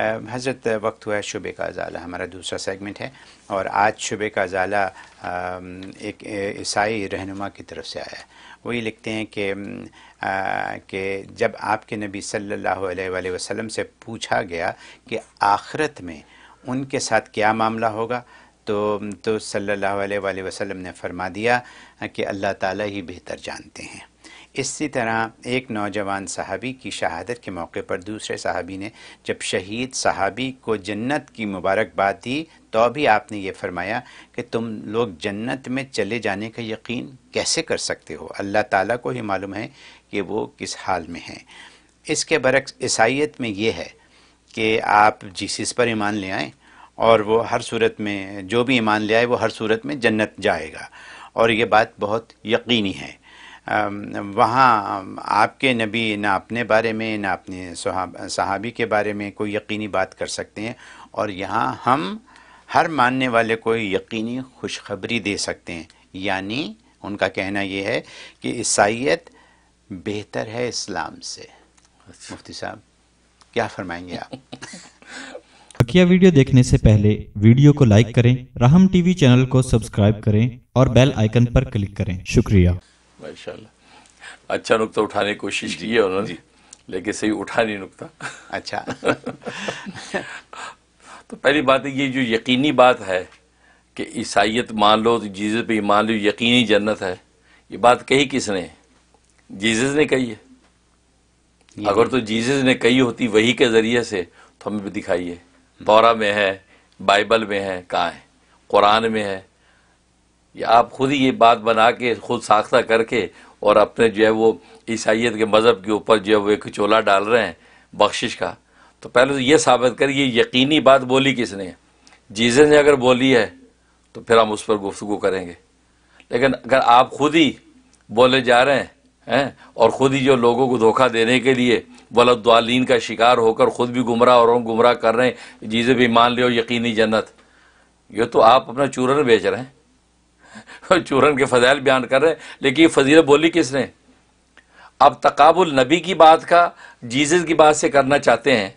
हज़रत वक्त हुआ है शुबे का अजाला हमारा दूसरा सेगमेंट है और आज शुबे का अजाला एक ईसाई रहनुमा की तरफ से आया है वही लिखते हैं कि कि जब आपके नबी सल्लल्लाहु अलैहि वसल्लम से पूछा गया कि आखरत में उनके साथ क्या मामला होगा तो तो सल्लल्लाहु अलैहि वसल्लम ने फरमा दिया कि अल्लाह ताला ही बेहतर जानते हैं इसी तरह एक नौजवान सहाबी की शहादत के मौके पर दूसरे सहाबी ने जब शहीद सहाबी को जन्नत की मुबारकबाद दी तो भी आपने ये फरमाया कि तुम लोग जन्नत में चले जाने का यकीन कैसे कर सकते हो अल्लाह ताला को ही मालूम है कि वो किस हाल में हैं इसके बरक्स ईसाइत में ये है कि आप जिस पर ईमान ले आएँ और वो हर सूरत में जो भी ईमान ले आए वो हर सूरत में जन्नत जाएगा और ये बात बहुत यकीनी है वहाँ आपके नबी ना अपने बारे में ना अपने सहाबी के बारे में कोई यकीनी बात कर सकते हैं और यहाँ हम हर मानने वाले को यकीनी खुशखबरी दे सकते हैं यानी उनका कहना यह है कि ईसाइत बेहतर है इस्लाम से अच्छा। मुफ्ती साहब क्या फरमाएंगे आप बकिया वीडियो देखने से पहले वीडियो को लाइक करें राहम टीवी चैनल को सब्सक्राइब करें और बेल आइकन पर क्लिक करें शुक्रिया माशा अच्छा नुकता उठाने की कोशिश की है उन्होंने लेकिन सही उठा नहीं नुकता अच्छा तो पहली बात है ये जो यकीनी बात है कि ईसाइत मान लो तो जीजस पे मान लो यकीनी जन्नत है ये बात कही किसने जीजस ने कही है अगर तो जीजस ने कही होती वही के ज़रिए से तो हमें दिखाइए दौरा में है बाइबल में है कहाँ है कुरान में है या आप खुद ही ये बात बना के खुद साख्ता करके और अपने जो है वो ईसाइत के मज़हब के ऊपर जो है वो एक चोला डाल रहे हैं बख्शिश का तो पहले तो ये साबित करिए ये यकीनी बात बोली किसने जीजे ने अगर बोली है तो फिर हम उस पर गुफ्तु करेंगे लेकिन अगर आप खुद ही बोले जा रहे हैं हैं और ख़ुद ही जो लोगों को धोखा देने के लिए वलदालीन का शिकार होकर ख़ुद भी गुमराह और गुमराह कर रहे हैं जीजे भी मान लो यकीनी जन्नत ये तो आप अपना चूरन बेच रहे हैं चूरन के फजाइल बयान कर रहे हैं लेकिन ये फजीलत बोली किसने अब तकाबुल नबी की बात का जीसस की बात से करना चाहते हैं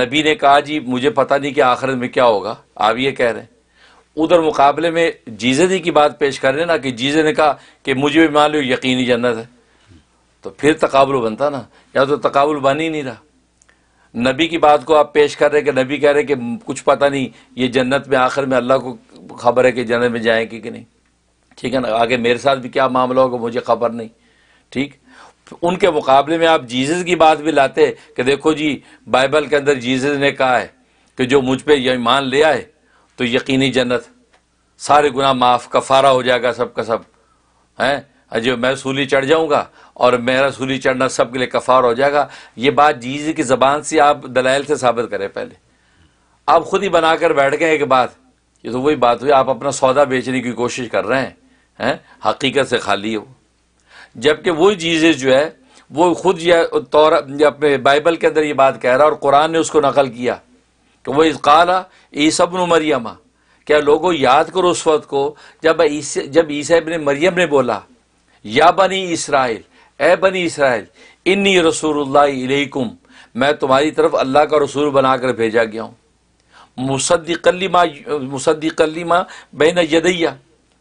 नबी ने कहा जी मुझे पता नहीं कि आखिरत में क्या होगा आप ये कह रहे हैं उधर मुकाबले में ही की बात पेश कर रहे हैं ना कि जीजे ने कहा कि मुझे भी मान लो यकीनी जन्नत है तो फिर तकाबुल बनता ना या तो तकाबुल बन ही नहीं रहा नबी की बात को आप पेश कर रहे कि नबी कह रहे कि कुछ पता नहीं ये जन्नत में आखिर में अल्लाह को खबर है कि जन्नत में जाएंगे कि नहीं ठीक है ना आगे मेरे साथ भी क्या मामला होगा मुझे खबर नहीं ठीक उनके मुकाबले में आप जीसस की बात भी लाते कि देखो जी बाइबल के अंदर जीसस ने कहा है कि जो मुझ पर ईमान ले आए तो यकीनी जन्नत सारे गुना माफ़ कफारा हो जाएगा सब का सब हैं जो मैं सूली चढ़ जाऊंगा और मेरा सूली चढ़ना सब के लिए कफार हो जाएगा ये बात जीजी की ज़बान से आप दलाइल से साबित करें पहले आप खुद ही बनाकर बैठ गए एक बात ये तो वही बात हुई आप अपना सौदा बेचने की कोशिश कर रहे हैं हैं हकीकत से खाली हो जबकि वही चीज़ें जो है वो खुद या तौर अपने बाइबल के अंदर ये बात कह रहा और कुरान ने उसको नकल किया कि तो वह इसकाला ईसबन मरियमा क्या लोगों याद करो उस वक्त को जब इस, जब ईसा ने मरियम ने बोला या बनी इसराइल ए बनी इसराइल इन्नी रसूलुल्लाह मैं तुम्हारी तरफ अल्लाह का रसूल बनाकर भेजा गया हूँ मुसद्दिकलीमा बैन यदैया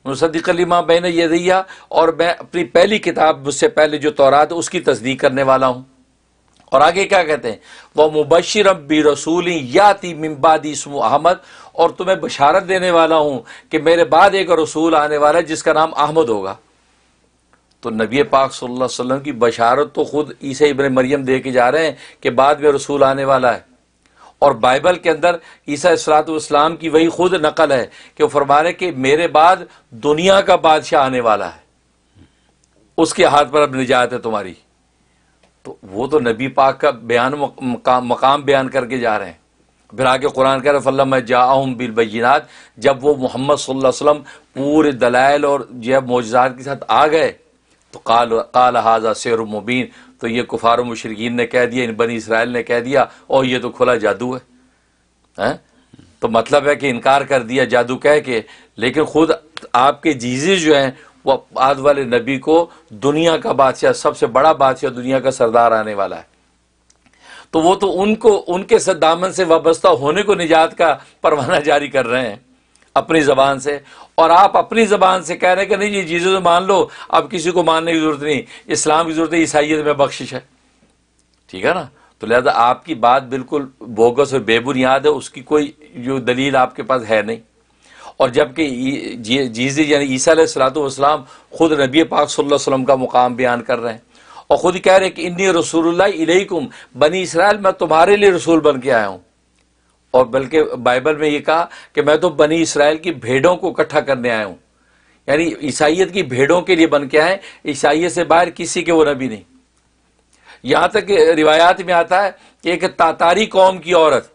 मुसद्दिकलीमा बैन यदैया और मैं अपनी पहली किताब मुझसे पहले जो तौरात उसकी तस्दीक करने वाला हूँ और आगे क्या कहते हैं वह मुबशर बी रसूली ती मिम्बादी इसम अहमद और तुम्हें बशारत देने वाला हूँ कि मेरे बाद एक रसूल आने वाला है जिसका नाम अहमद होगा तो नबी पाक सल्लल्लाहु अलैहि वसल्लम की बशारत तो खुद ईसा इबन मरियम दे के जा रहे हैं कि बाद में रसूल आने वाला है और बाइबल के अंदर ईसा इस्लाम की वही खुद नकल है कि वो फरमा रहे कि मेरे बाद दुनिया का बादशाह आने वाला है उसके हाथ पर अब निजात है तुम्हारी तो वो तो नबी पाक का बयान मकाम, मकाम बयान करके जा रहे हैं फिर आगे कुरान कह रहे फल्लम जाऊम बिल जब वो मोहम्मद सल्लम पूरे दलाइल और जो है मोजात के साथ आ गए तो काल काल हाजा शेर मुबीन तो ये कुफार मुशरकिन ने कह दिया इन बनी इसराइल ने कह दिया और ये तो खुला जादू है हैं तो मतलब है कि इनकार कर दिया जादू कह के लेकिन खुद आपके जीजे जो हैं वो आद वाले नबी को दुनिया का बादशाह सबसे बड़ा बादशाह दुनिया का सरदार आने वाला है तो वो तो उनको उनके दामन से वाबस्ता होने को निजात का परवाना जारी कर रहे हैं अपनी जबान से और आप अपनी ज़बान से कह रहे हैं कि नहीं जी जीजस में तो मान लो अब किसी को मानने की ज़रूरत नहीं इस्लाम की ज़रूरत है ईसाइत में बख्शिश है ठीक है ना तो लिहाजा आपकी बात बिल्कुल बोगस और बेबुनियाद है उसकी कोई जो दलील आपके पास है नहीं और जबकि जीजे यानी ईसा सलातम ख़ुद नबी पाक सल्लम का मुकाम बयान कर रहे हैं और ख़ुद कह रहे हैं कि इन्नी रसूल इलेकुम बनी इसराइल मैं तुम्हारे लिए रसूल बन के आया हूँ और बल्कि बाइबल में ये कहा कि मैं तो बनी इसराइल की भेड़ों को इकट्ठा करने आया हूं यानी ईसाइत की भेड़ों के लिए बन के आए ईसाइत से बाहर किसी के वो नबी नहीं यहाँ तक रिवायात में आता है कि एक तातारी कौम की औरत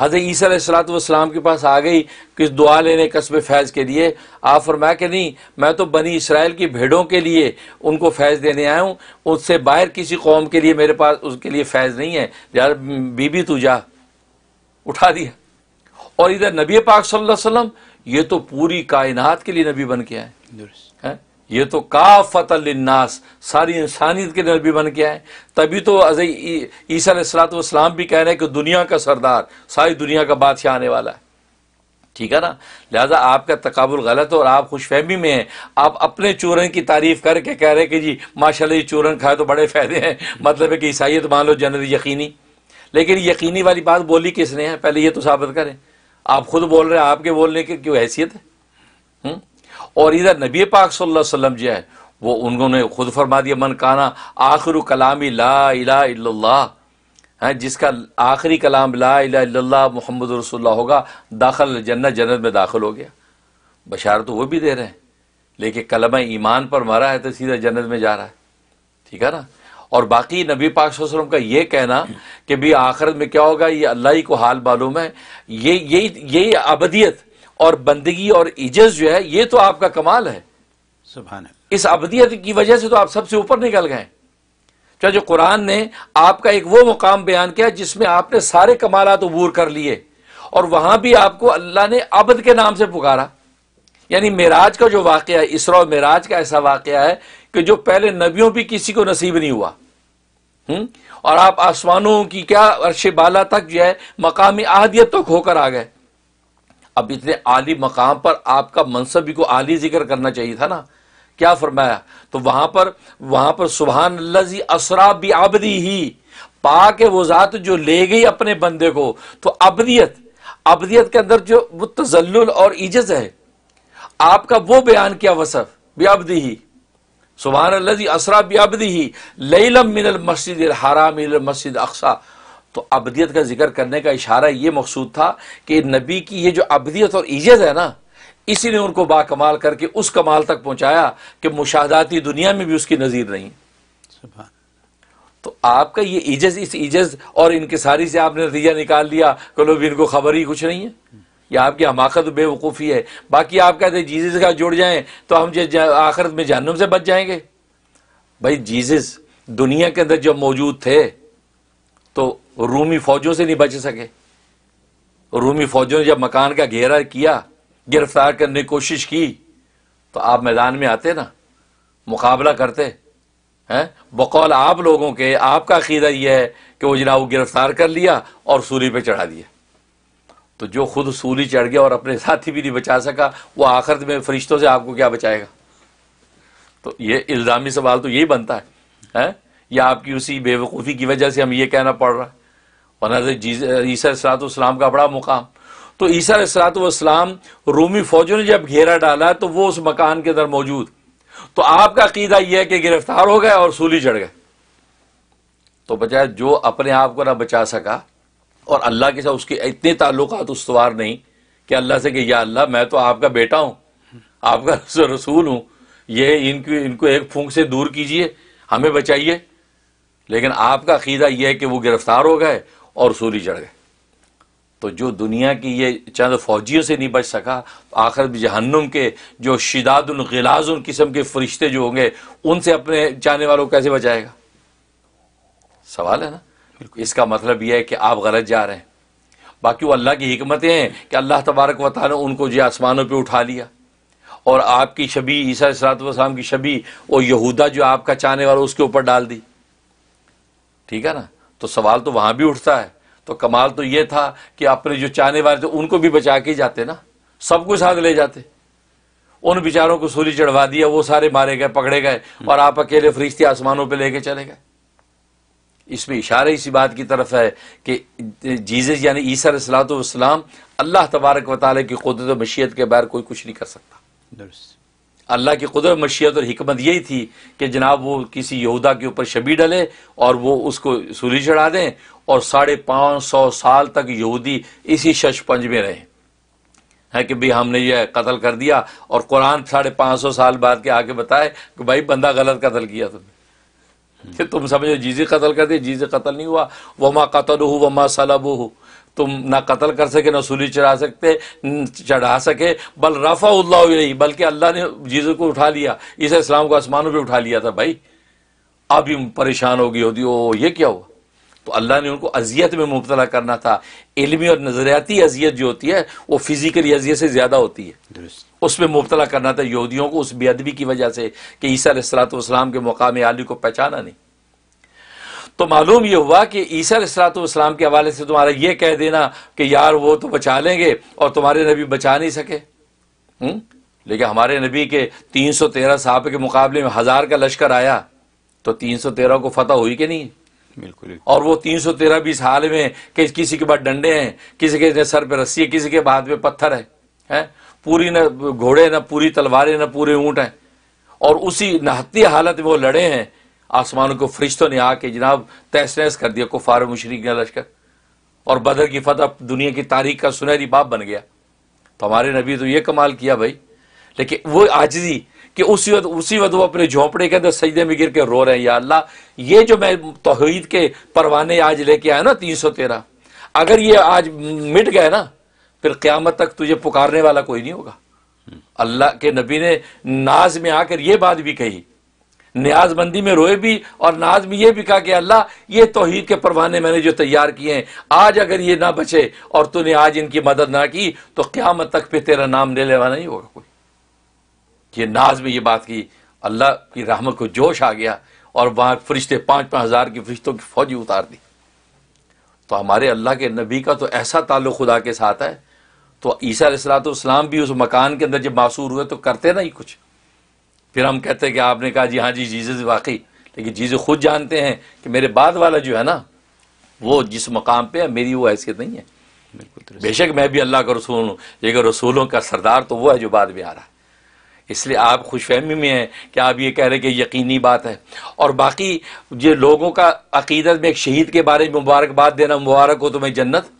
हजरत ईसा वाम के पास आ गई किस दुआ लेने कस्ब फैज़ के लिए आप मैं कि नहीं मैं तो बनी इसराइल की भेड़ों के लिए उनको फैज़ देने आया हूँ उससे बाहर किसी कौम के लिए मेरे पास उसके लिए फैज़ नहीं है यार बीबी तू जा उठा दिया और इधर नबी पाक सल्लल्लाहु अलैहि वसल्लम ये तो पूरी कायनात के लिए नबी बन के आए ये तो काफत नास सारी इंसानियत के लिए नबी बन के आए तभी तो ईसा सलाम भी कह रहे हैं कि दुनिया का सरदार सारी दुनिया का बादशाह आने वाला है ठीक है ना लिहाजा आपका तकबुल गलत है और आप खुश फहमी में हैं आप अपने चूरन की तारीफ करके कह रहे हैं कि जी माशाल्लाह ये चूरन खाए तो बड़े फ़ायदे हैं मतलब है कि ईसाइत मान लो जनरल यकीनी लेकिन यकीनी वाली बात बोली किसने है पहले ये तो साबित करें आप खुद बोल रहे हैं आपके बोलने की क्यों हैसियत है हुँ? और इधर नबी पाक सल्लल्लाहु अलैहि वसल्लम जो है वो उन्होंने खुद फरमा दिया मन काना आखिर कलामी ला इला है जिसका आखिरी कलाम ला इला मोहम्मद रसोल्ला होगा दाखिल जन्नत जन्नत में दाखिल हो गया बशार तो वो भी दे रहे हैं लेकिन कलम ईमान पर मारा है तो सीधा जन्नत में जा रहा है ठीक है ना और बाकी नबी पाक वसल्लम का ये कहना कि भी आखिरत में क्या होगा ये अल्लाह ही को हाल मालूम है ये यही यही अबदियत और बंदगी और इजस जो है ये तो आपका कमाल है सुबह इस अबदियत की वजह से तो आप सबसे ऊपर निकल गए चाहे जो कुरान ने आपका एक वो मुकाम बयान किया जिसमें आपने सारे कमालत अबूर कर लिए और वहां भी आपको अल्लाह ने अबद के नाम से पुकारा यानी मेराज का जो वाकया है मेराज का ऐसा वाक़ है कि जो पहले नबियों भी किसी को नसीब नहीं हुआ हुँ? और आप आसमानों की क्या अर्श बाला तक जो है मकामी आहदियत तक होकर आ गए अब इतने आली मकाम पर आपका मनसब भी को आली जिक्र करना चाहिए था ना क्या फरमाया तो वहां पर वहां पर सुबहान लजी असरा भी आबदी ही पा के वो ज़ात जो ले गई अपने बंदे को तो अबदियत अबदियत के अंदर जो वो तजल्ल और इजत है आपका वो बयान किया वसफ भी आबदी ही सुबहान अल्लाजी असरा बबदी ही लईलम मिनल मस्जिद हराम मस्जिद अक्सा तो अबदियत का जिक्र करने का इशारा ये मकसूद था कि नबी की ये जो अबदियत और ईजत है ना इसी ने उनको बाकमाल करके उस कमाल तक पहुंचाया कि मुशाहदाती दुनिया में भी उसकी नज़ीर नहीं तो आपका ये ईजज इस ईजज और इनके सारी से आपने नतीजा निकाल लिया कि लोग इनको खबर ही कुछ नहीं है या आपकी हमाकत बेवकूफ़ी है बाकी आप कहते जीजस का जुड़ जाएं तो हम आखिरत में जहनुम से बच जाएंगे भाई जीजस दुनिया के अंदर जब मौजूद थे तो रूमी फौजों से नहीं बच सके रूमी फौजों ने जब मकान का घेरा किया गिरफ्तार करने की कोशिश की तो आप मैदान में आते ना मुकाबला करते हैं बकौल आप लोगों के आपका अकीदा यह है कि वो जनाब गिरफ्तार कर लिया और सूरी पर चढ़ा दिया तो जो खुद सूली चढ़ गया और अपने साथी भी नहीं बचा सका वो आखिर में फरिश्तों से आपको क्या बचाएगा तो ये इल्ज़ामी सवाल तो यही बनता है, है? या आपकी उसी बेवकूफ़ी की वजह से हम ये कहना पड़ रहा है वरना तो ईसा सलातम का बड़ा मुकाम तो ईसा सलातम रूमी फौजों ने जब घेरा डाला तो वो उस मकान के अंदर मौजूद तो आपका कीदा यह है कि गिरफ्तार हो गए और सूली चढ़ गए तो बचाए जो अपने आप को ना बचा सका और अल्लाह के साथ उसके इतने ताल्लुक उसवार नहीं कि अल्लाह से कि या अल्लाह मैं तो आपका बेटा हूँ आपका रसूल हूँ ये इनको इनको एक फूंक से दूर कीजिए हमें बचाइए लेकिन आपका अकीदा यह है कि वो गिरफ्तार हो गए और सूरी चढ़ गए तो जो दुनिया की ये चंद फौजियों से नहीं बच सका आखिर जहन्नुम के जो शिदादुल गिलाज उन किस्म के फरिश्ते जो होंगे उनसे अपने जाने वालों को कैसे बचाएगा सवाल है ना इसका मतलब यह है कि आप गलत जा रहे हैं बाकी वो अल्लाह की हमतें हैं कि अल्लाह तबारक ने उनको जो आसमानों पर उठा लिया और आपकी छबी ईसा सलातम की छबी वो यहूदा जो आपका चाहने वाला उसके ऊपर डाल दी ठीक है ना तो सवाल तो वहाँ भी उठता है तो कमाल तो ये था कि अपने जो चाहने वाले थे उनको भी बचा के जाते ना सबको साथ ले जाते उन बेचारों को सूरी चढ़वा दिया वो सारे मारे गए पकड़े गए और आप अकेले फरिश्ते आसमानों पर लेके चले गए इसमें इशारा इसी बात की तरफ है कि जीजस यानी ईसर सलातम अल्लाह तबारक वाली की कुदरत मशीत के बाहर कोई कुछ नहीं कर सकता अल्लाह की कुदरत मशीत और हमत यही थी कि जनाब वो किसी यहूदा के ऊपर शबी डले और वो उसको सूली चढ़ा दें और साढ़े पाँच सौ साल तक यहूदी इसी शशपंज में रहे है कि भाई हमने यह कत्ल कर दिया और कुरान साढ़े पाँच सौ साल बाद के आके बताए कि भाई बंदा गलत कत्ल किया तुमने कि तुम समझो जीजे कत्ल कर दिए जीजे कत्ल नहीं हुआ वमा कतल हो वमा सलब हो तुम ना कत्ल कर सके ना सूली चढ़ा सकते चढ़ा सके बल रफ़ा नहीं बल्कि अल्लाह ने जीजे को उठा लिया इसे इस्लाम को आसमानों पर उठा लिया था भाई अभी परेशान होगी होती ओ ये क्या हुआ तो अल्लाह ने उनको अजियत में मुबतला करना था इलमी और नज़रियाती अजियत जो होती है वो फिज़िकली अजियत से ज़्यादा होती है उसमें मुबतला करना था यहूदियों को उस बेअदबी की वजह से कि ईसा सलातम के मुकाम आलि को पहचाना नहीं तो मालूम यह हुआ कि ईसा सलातम के हवाले से तुम्हारा यह कह देना कि यार वो तो बचा लेंगे और तुम्हारे नबी बचा नहीं सके हुँ? लेकिन हमारे नबी के तीन सौ तेरह साहब के मुकाबले में हज़ार का लश्कर आया तो तीन सौ तेरह को फतह हुई कि नहीं बिल्कुल और वो तीन सौ तेरह बीस हाल में कि किसी के पास डंडे हैं किसी के सर पे रस्सी है किसी के बाद में पत्थर है हैं पूरी न घोड़े न पूरी तलवारें न पूरे ऊँट हैं और उसी नहती हालत में वो लड़े हैं आसमानों को फरिश्तों ने आके जनाब तहस नहस कर दिया कुफार मशरक ने लश्कर और बदर की फतह दुनिया की तारीख का सुनहरी बाप बन गया तो हमारे नबी तो ये कमाल किया भाई देखिए वो आजी कि उसी वक्त उसी वक्त वो अपने झोंपड़े के अंदर सजदे में गिर के रो रहे हैं या अल्लाह ये जो मैं तोहहीद के परवाने आज लेके आया ना तीन सौ तेरह अगर ये आज मिट गए ना फिर क़्यामत तक तुझे पुकारने वाला कोई नहीं होगा अल्लाह के नबी ने नाज में आकर ये बात भी कही न्याजमंदी में रोए भी और नाज में ये भी कहा कि अल्लाह ये तोहहीद के परवाने मैंने जो तैयार किए हैं आज अगर ये ना बचे और तूने आज इनकी मदद ना की तो क़्यामत तक फिर तेरा नाम ले वाला नहीं होगा कोई ये नाज में ये बात की अल्लाह की राहमत को जोश आ गया और वहाँ फरिश्ते पाँच पाँच हज़ार की फरिश्तों की फौजी उतार दी तो हमारे अल्लाह के नबी का तो ऐसा ताल्लुक खुदा के साथ है तो ईसा असलात इस्लाम भी उस मकान के अंदर जब मासूर हुए तो करते ना ही कुछ फिर हम कहते हैं कि आपने कहा जी हाँ जी जीजस वाकई लेकिन जीज खुद जानते हैं कि मेरे बाद वाला जो है ना वो जिस मकाम पर है मेरी वो हैसियत नहीं है बिल्कुल बेशक मैं भी अल्लाह का रसूल हूँ लेकिन रसूलों का सरदार तो वो है जो बाद में आ रहा है इसलिए आप खुशफहमी में हैं कि आप ये कह रहे हैं कि यकीनी बात है और बाकी जो लोगों का अकीदत में एक शहीद के बारे में मुबारकबाद देना मुबारक हो तुम्हें तो जन्नत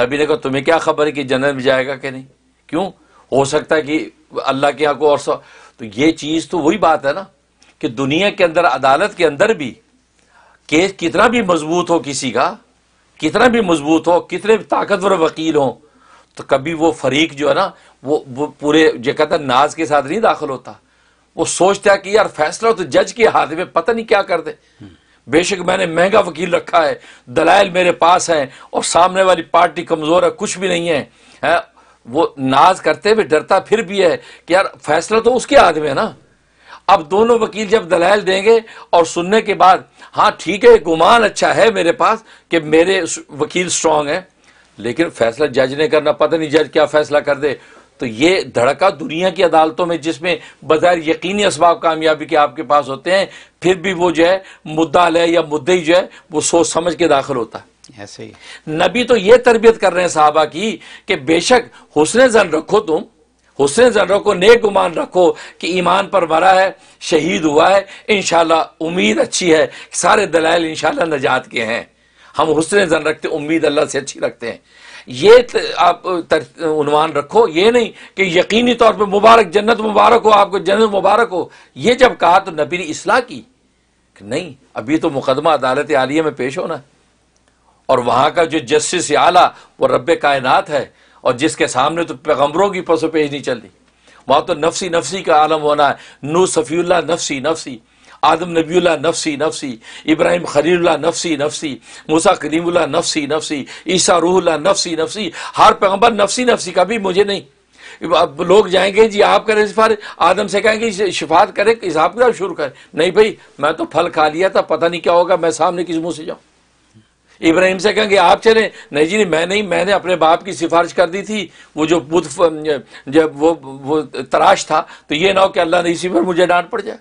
नबी ने कहा तुम्हें क्या खबर है कि जन्नत में जाएगा कि नहीं क्यों हो सकता है कि अल्लाह के यहाँ को और सब तो ये चीज़ तो वही बात है ना कि दुनिया के अंदर अदालत के अंदर भी केस कितना भी मजबूत हो किसी का कितना भी मजबूत हो कितने ताकतवर वकील हों तो कभी वो फरीक जो है ना वो वो पूरे जो कहता नाज के साथ नहीं दाखिल होता वो सोचता है कि यार फैसला तो जज के हाथ में पता नहीं क्या कर दे बेशक मैंने महंगा वकील रखा है दलाइल मेरे पास हैं और सामने वाली पार्टी कमज़ोर है कुछ भी नहीं है, है वो नाज करते हुए डरता फिर भी है कि यार फैसला तो उसके हाथ में है ना अब दोनों वकील जब दलाइल देंगे और सुनने के बाद हाँ ठीक है गुमान अच्छा है मेरे पास कि मेरे वकील स्ट्रांग है लेकिन फैसला जज ने करना पता नहीं जज क्या फैसला कर दे तो ये धड़का दुनिया की अदालतों में जिसमें बगैर यकीनी इसबाब कामयाबी के आपके पास होते हैं फिर भी वो जो है मुद्दा है या ही जो है वो सोच समझ के दाखिल होता है ऐसे ही नबी तो ये तरबियत कर रहे हैं साहबा की कि बेशक हुसन जन रखो तुम हुसन जन रखो नेक गुमान रखो कि ईमान पर मरा है शहीद हुआ है इनशाला उम्मीद अच्छी है सारे दलाल इनशाला नजात के हैं हम हुसन जन रखते उम्मीद अल्लाह से अच्छी रखते हैं ये आप उनवान रखो ये नहीं कि यकीनी तौर पर मुबारक जन्नत मुबारक हो आपको जन्नत मुबारक हो ये जब कहा तो नबी ने इसलाह की नहीं अभी तो मुकदमा अदालत आलिया में पेश होना और वहां का जो जस्टिस आला वो रब कायनात है और जिसके सामने तो पैगम्बरों की पसो पेश नहीं चल रही वहां तो नफसी नफसी का आलम होना है नू सफ़ील्ला नफसी नफसी आदम नबीला नफसी नफसी इब्राहिम खलील नफसी नफसी मूसा करीम नफसी नफसी ईसा रूह नफसी नफसी हर पैगम्बर नफसी नफसी का भी मुझे नहीं अब लोग जाएंगे जी आप करें सिफार आदम से कहेंगे शिफात करें हिसाब किताब शुरू करें नहीं भाई मैं तो फल खा लिया था पता नहीं क्या होगा मैं सामने किस मुंह से जाऊँ इब्राहिम से कहेंगे आप चले नहीं जी नहीं मैं नहीं मैंने अपने बाप की सिफारिश कर दी थी वो जो बुध जब वो वो तराश था तो ये ना हो कि अल्लाह ने इसी पर मुझे डांट पड़ जाए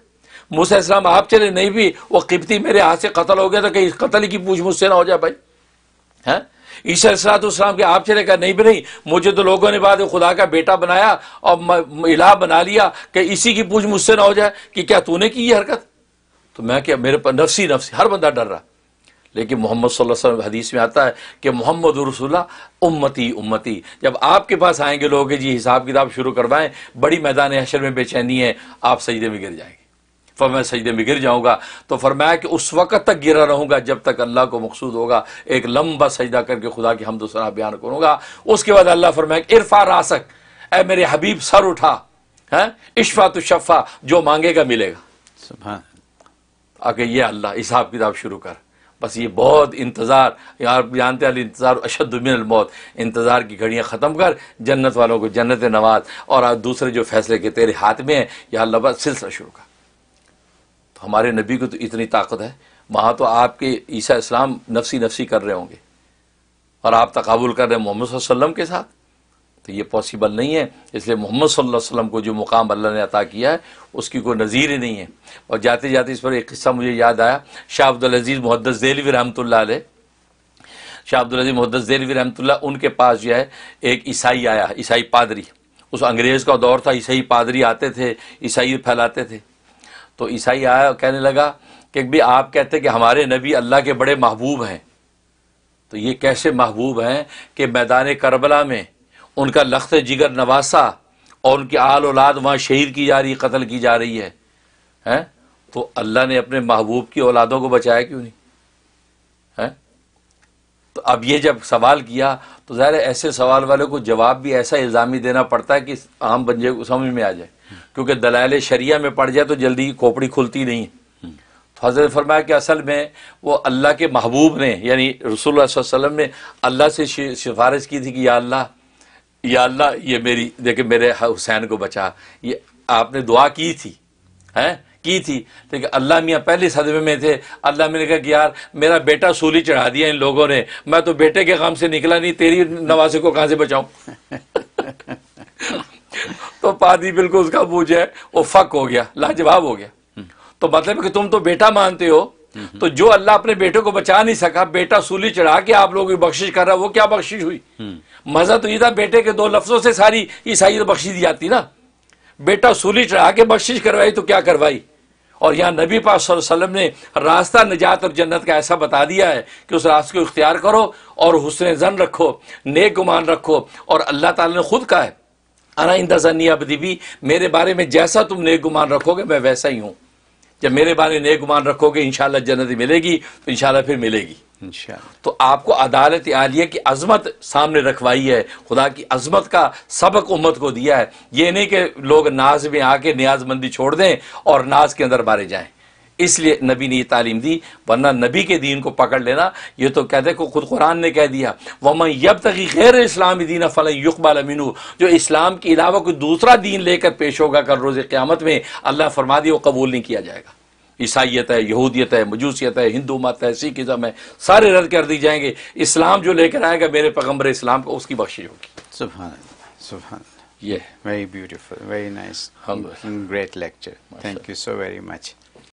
मूसा इस्लाम आप चले नहीं भी वो किबती मेरे हाथ से कतल हो गया तो कहीं कतल की पूछ मुझसे ना हो जाए भाई हैं ईसा उसम के आप चले कहा नहीं भी नहीं मुझे तो लोगों ने बाद खुदा का बेटा बनाया और इलाह बना लिया कि इसी की पूछ मुझसे ना हो जाए कि क्या तूने की ये हरकत तो मैं क्या मेरे पर नफसी नफसी हर बंदा डर रहा लेकिन मोहम्मद वसल्लम हदीस में आता है कि मोहम्मद रसुल्ला उम्मती उम्मती जब आपके पास आएंगे लोग जी हिसाब किताब शुरू करवाएं बड़ी मैदान हशर में बेचैनी है आप सजदे में गिर जाएंगे पर मैं सजदे में गिर जाऊँगा तो फरमाया कि उस वक़्त तक गिरा रहूंगा जब तक अल्लाह को मकसूद होगा एक लंबा सजदा करके खुदा की हमदोसरा बयान करूँगा उसके बाद अल्लाह फरमाया इरफा रासक ए मेरे हबीब सर उठा है इशफा तो शफा जो मांगेगा मिलेगा आके ये अल्लाह हिसाब किताब शुरू कर बस ये बहुत इंतज़ार यार जानते हैं इंतज़ार अशद मौत इंतज़ार की घड़ियाँ ख़त्म कर जन्नत वालों को जन्नत नवाज और आज दूसरे जो फैसले के तेरे हाथ में हैं यह अल्लाह बस सिलसिला शुरू कर तो हमारे नबी को तो इतनी ताकत है वहाँ तो आपके ईसा इस्लाम नफसी नफसी कर रहे होंगे और आप तकबुल कर रहे हैं मोहम्मद वसल्लम के साथ तो ये पॉसिबल नहीं है इसलिए मोहम्मद वसल्लम को जो मुकाम अल्लाह ने अता किया है उसकी कोई नज़ीर ही नहीं है और जाते जाते इस पर एक किस्सा मुझे याद आया शाह अब्दुलज़ीज़ मुहदस देलवी रहमत ला शाह अब्दुलज़ीज़ मुहदस देलवी रहमत उनके पास जो है एक ईसाई आया ईसाई पादरी उस अंग्रेज़ का दौर था ईसाई पादरी आते थे ईसाई फैलाते थे तो ईसाई आया कहने लगा कि भी आप कहते कि हमारे नबी अल्लाह के बड़े महबूब हैं तो ये कैसे महबूब हैं कि मैदान करबला में उनका लख्त जिगर नवासा और उनकी आल औलाद वहाँ शहीद की जा रही है कत्ल की जा रही है हैं तो अल्लाह ने अपने महबूब की औलादों को बचाया क्यों नहीं हैं तो अब ये जब सवाल किया तो ज़ाहिर ऐसे सवाल वाले को जवाब भी ऐसा इल्ज़ामी देना पड़ता है कि आम बंजे को समझ में आ जाए क्योंकि दलाल शरिया में पड़ जाए तो जल्दी खोपड़ी खुलती नहीं तो हजरत फरमाया कि असल में वो अल्लाह के महबूब ने यानी रसोल ने अल्लाह से सिफारिश की थी कि या अल्लाह या अल्लाह ये मेरी देखे मेरे हुसैन को बचा ये आपने दुआ की थी हैं की थी देखिए तो अल्लाह मियाँ पहले सदमे में थे अल्लाह मैंने कहा कि यार मेरा बेटा सूली चढ़ा दिया इन लोगों ने मैं तो बेटे के काम से निकला नहीं तेरी नवासे को कहाँ से बचाऊँ तो पादी बिल्कुल उसका बूझ है वो फक हो गया लाजवाब हो गया तो मतलब कि तुम तो बेटा मानते हो तो जो अल्लाह अपने बेटे को बचा नहीं सका बेटा सूली चढ़ा के आप लोगों की बख्शिश कर रहा वो क्या बख्शिश हुई मजा तो ये था बेटे के दो लफ्जों से सारी ईसाई तो बख्शी दी जाती ना बेटा सूली चढ़ा के बख्शिश करवाई तो क्या करवाई और यहाँ नबी पाक ने रास्ता निजात और जन्नत का ऐसा बता दिया है कि उस रास्ते को इख्तियार करो और हुसन जन रखो नेक गुमान रखो और अल्लाह तला ने खुद कहा है अना इंतजनिया बदीबी मेरे बारे में जैसा तुम नेक गुमान रखोगे मैं वैसा ही हूँ जब मेरे बारे में नेक गुमान रखोगे इंशाल्लाह जन्नत मिलेगी तो इंशाल्लाह फिर मिलेगी तो आपको अदालत आलिया की अजमत सामने रखवाई है खुदा की अजमत का सबक उम्मत को दिया है ये नहीं कि लोग नाज में आके न्याजमंदी छोड़ दें और नाज के अंदर मारे जाएं इसलिए नबी ने यह तालीम दी वरना नबी के दीन को पकड़ लेना यह तो कहते को खुद कुरान ने कह दिया वमन यब तक गैर इस्लामी दीन फ़ल युकबाल अमीनू जो इस्लाम के अलावा कोई दूसरा दीन लेकर पेश होगा कर रोज़ क़्यामत में अल्लाह फरमा दी वो कबूल नहीं किया जाएगा ईसाइत है यहूदियत है मजूसियत है हिंदू मत है सिखिज़म है सारे रद्द कर दी जाएंगे इस्लाम जो लेकर आएगा मेरे पैगम्बर इस्लाम को उसकी बख्शी होगी सुबह सुबह ये very beautiful. Very nice great lecture thank you so very much